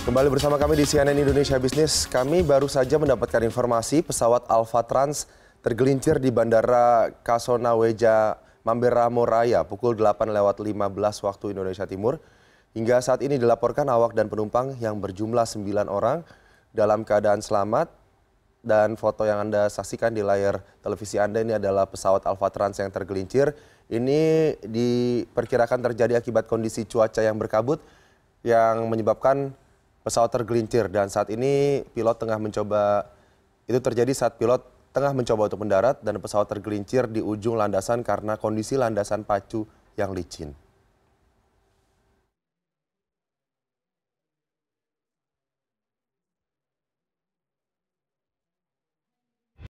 Kembali bersama kami di CNN Indonesia Business, kami baru saja mendapatkan informasi pesawat Alfa Trans tergelincir di Bandara Kasonaweja Mambera Moraya pukul 8 lewat 15 waktu Indonesia Timur. Hingga saat ini dilaporkan awak dan penumpang yang berjumlah 9 orang dalam keadaan selamat dan foto yang Anda saksikan di layar televisi Anda ini adalah pesawat Alfa Trans yang tergelincir. Ini diperkirakan terjadi akibat kondisi cuaca yang berkabut yang menyebabkan pesawat tergelincir dan saat ini pilot tengah mencoba itu terjadi saat pilot tengah mencoba untuk mendarat dan pesawat tergelincir di ujung landasan karena kondisi landasan pacu yang licin.